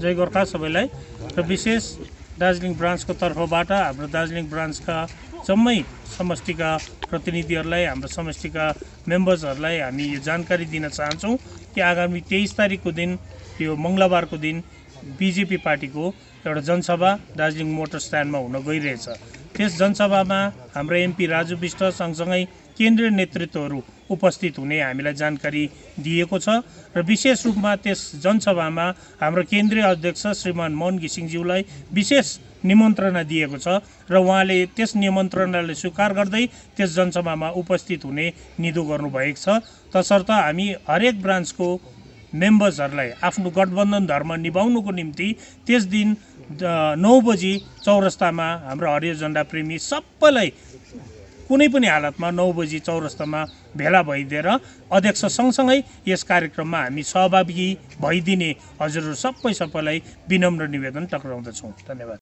जय गोर्खा सबैलाई र विशेष दार्जिलिङ ब्रान्चको तर्फबाट हाम्रो दार्जिलिङ ब्रान्चका जम्मै समष्टिका प्रतिनिधिहरूलाई हाम्रो समष्टिका मेम्बर्सहरूलाई हामी यो जानकारी दिन चाहन्छौँ कि आगामी तेइस तारिकको दिन यो मङ्गलबारको दिन बिजेपी पार्टीको एउटा जनसभा दार्जिलिङ मोटर स्ट्यान्डमा हुन गइरहेछ त्यस जनसभामा हाम्रो एमपी राजु विष्ट सँगसँगै केन्द्रीय नेतृत्वहरू उपस्थित हुने हामीलाई जानकारी दिएको छ र विशेष रूपमा त्यस जनसभामा हाम्रो केन्द्रीय अध्यक्ष श्रीमान मोहन घिसिङज्यूलाई विशेष निमन्त्रणा दिएको छ र उहाँले त्यस निमन्त्रणाले स्वीकार गर्दै त्यस जनसभामा उपस्थित हुने निदो गर्नुभएको छ तसर्थ हामी हरेक ब्रान्चको मेम्बर्सहरूलाई आफ्नो गठबन्धन धर्म निभाउनुको निम्ति त्यस दिन नौ बजी चौरस्तामा हाम्रो हरियो झन्डा प्रेमी सबैलाई कुनै पनि हालतमा नौ बजी चौरस्तामा भेला भइदिएर अध्यक्ष सँगसँगै यस कार्यक्रममा हामी सहभागी भइदिने हजुरहरू सबै सबैलाई विनम्र निवेदन टक्राउँदछौँ धन्यवाद